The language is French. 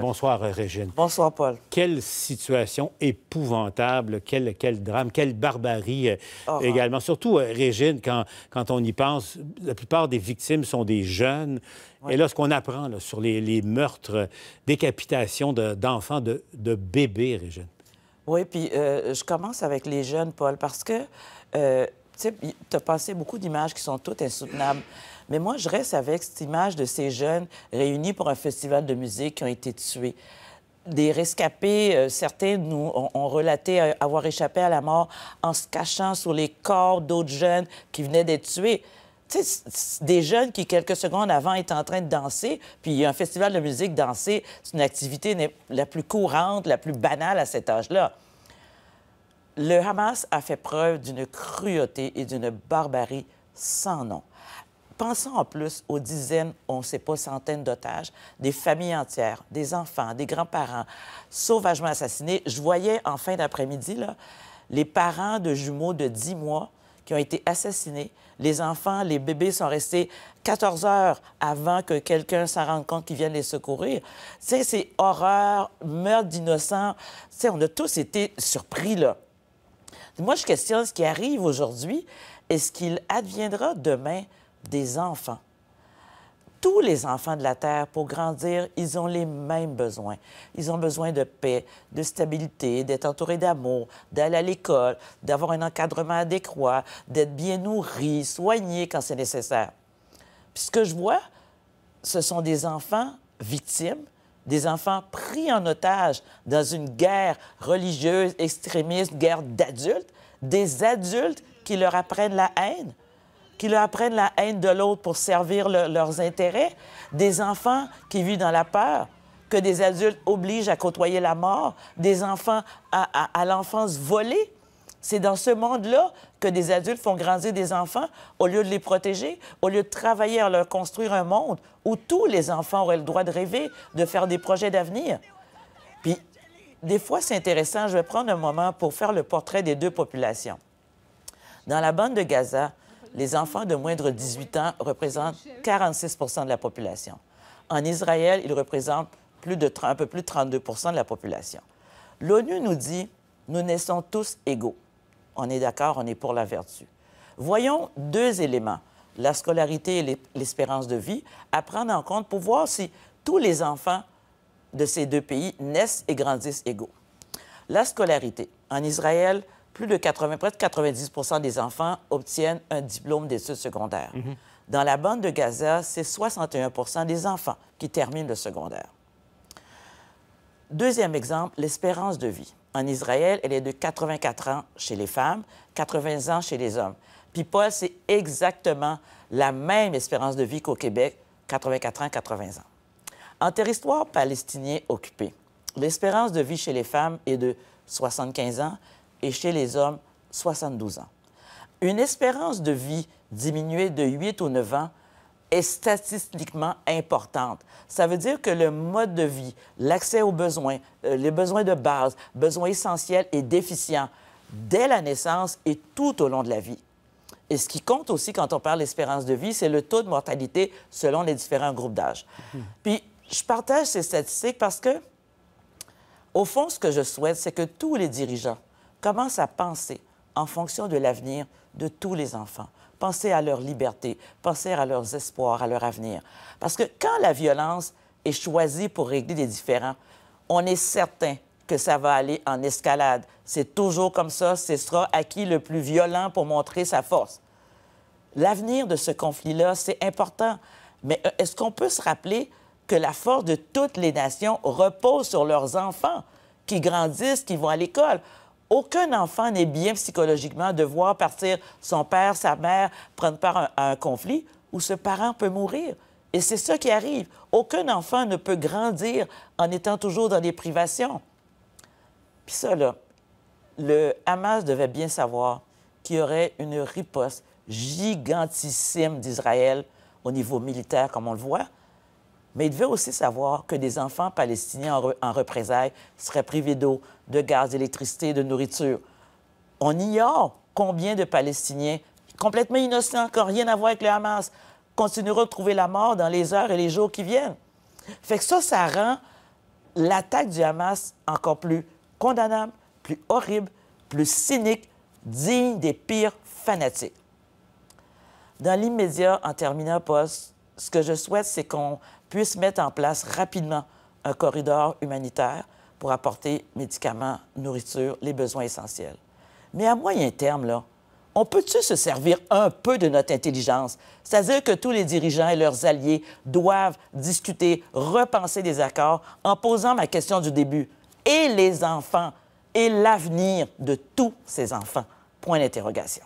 Bonsoir, Régine. Bonsoir, Paul. Quelle situation épouvantable, quel, drame, quelle barbarie euh, ah, ah. également. Surtout, euh, Régine, quand, on y pense, la plupart des victimes sont des jeunes. Et là, ce qu'on apprend sur les, meurtres, décapitations d'enfants, de, bébés, Régine. Oui, puis euh, je commence avec les jeunes, Paul, parce que tu as passé beaucoup d'images qui sont toutes insoutenables. Mais moi, je reste avec cette image de ces jeunes réunis pour un festival de musique qui ont été tués. Des rescapés, euh, certains nous ont, relaté avoir échappé à la mort en se cachant sur les corps d'autres jeunes qui venaient d'être tués. Tu sais, des jeunes qui, quelques secondes avant, étaient en train de danser, puis un festival de musique, danser, c'est une activité la plus courante, la plus banale à cet âge-là le Hamas a fait preuve d'une cruauté et d'une barbarie sans nom. Pensons en plus aux dizaines, on ne sait pas, centaines d'otages, des familles entières, des enfants, des grands-parents, sauvagement assassinés. Je voyais en fin d'après-midi là les parents de jumeaux de 10 mois qui ont été assassinés. Les enfants, les bébés sont restés 14 heures avant que quelqu'un s'en rende compte qu'ils vienne les secourir. Tu sais, c'est horreur, meurtre d'innocents. Tu sais, on a tous été surpris, là. Moi, je questionne ce qui arrive aujourd'hui est ce qu'il adviendra demain des enfants. Tous les enfants de la Terre, pour grandir, ils ont les mêmes besoins. Ils ont besoin de paix, de stabilité, d'être entourés d'amour, d'aller à l'école, d'avoir un encadrement adéquat, d'être bien nourris, soignés quand c'est nécessaire. Puis ce que je vois, ce sont des enfants victimes des enfants pris en otage dans une guerre religieuse, extrémiste, guerre d'adultes, des adultes qui leur apprennent la haine, qui leur apprennent la haine de l'autre pour servir leurs intérêts, des enfants qui vivent dans la peur, que des adultes obligent à côtoyer la mort, des enfants à l'enfance volée c'est dans ce monde-là que des adultes font grandir des enfants au lieu de les protéger, au lieu de travailler à leur construire un monde où tous les enfants auraient le droit de rêver, de faire des projets d'avenir. Puis, des fois, c'est intéressant. Je vais prendre un moment pour faire le portrait des deux populations. Dans la bande de Gaza, les enfants de moins de 18 ans représentent 46 de la population. En Israël, ils représentent un peu plus de 32 de la population. L'ONU nous dit, nous naissons tous égaux on est d'accord, on est pour la vertu. Voyons deux éléments, la scolarité et l'espérance de vie, à prendre en compte pour voir si tous les enfants de ces deux pays naissent et grandissent égaux. La scolarité. En Israël, plus de 80, près de 90 des enfants obtiennent un diplôme d'études secondaires. Mm-hmm. Dans la bande de Gaza, c'est 61 des enfants qui terminent le secondaire. Deuxième exemple, l'espérance de vie. En Israël, elle est de 84 ans chez les femmes, 80 ans chez les hommes. Puis Paul, c'est exactement la même espérance de vie qu'au Québec, 84 ans, 80 ans. En territoire palestinien occupé, l'espérance de vie chez les femmes est de 75 ans et chez les hommes, 72 ans. Une espérance de vie diminuée de 8 ou 9 ans est statistiquement importante. Ça veut dire que le mode de vie, l'accès aux besoins, euh, les besoins de base, besoins essentiels et déficients, dès la naissance et tout au long de la vie. Et ce qui compte aussi quand on parle d'espérance de vie, c'est le taux de mortalité selon les différents groupes d'âge. Mhm. Puis, je partage ces statistiques parce que, au fond, ce que je souhaite, c'est que tous les dirigeants commencent à penser en fonction de l'avenir de tous les enfants. Pensez à leur liberté, pensez à leurs espoirs, à leur avenir. Parce que quand la violence est choisie pour régler des différends, on est certain que ça va aller en escalade. C'est toujours comme ça, ce sera à qui le plus violent pour montrer sa force. L'avenir de ce conflit-là, c'est important. Mais euh, est-ce qu'on peut se rappeler que la force de toutes les nations repose sur leurs enfants qui grandissent, qui vont à l'école? aucun enfant n'est bien psychologiquement de voir partir son père, sa mère, prendre part à un, conflit où ce parent peut mourir. Et c'est ça qui arrive. Aucun enfant ne peut grandir en étant toujours dans des privations. Puis ça, le Hamas devait bien savoir qu'il y aurait une riposte gigantissime d'Israël au niveau militaire, comme on le voit, mais il devait aussi savoir que des enfants palestiniens en, représailles seraient privés d'eau, de gaz, d'électricité, de nourriture. On ignore combien de Palestiniens, complètement innocents, qui n'ont rien à voir avec le Hamas, continueront de trouver la mort dans les heures et les jours qui viennent. Fait que ça, ça rend l'attaque du Hamas encore plus condamnable, plus horrible, plus cynique, digne des pires fanatiques. Dans l'immédiat, en terminant poste, ce que je souhaite, c'est qu'on puisse mettre en place rapidement un corridor humanitaire pour apporter médicaments, nourriture, les besoins essentiels. Mais à moyen terme, là, on peut-tu se servir un peu de notre intelligence? C'est-à-dire que tous les dirigeants et leurs alliés doivent discuter, repenser des accords en posant ma question du début. Et les enfants et l'avenir de tous ces enfants? Point d'interrogation.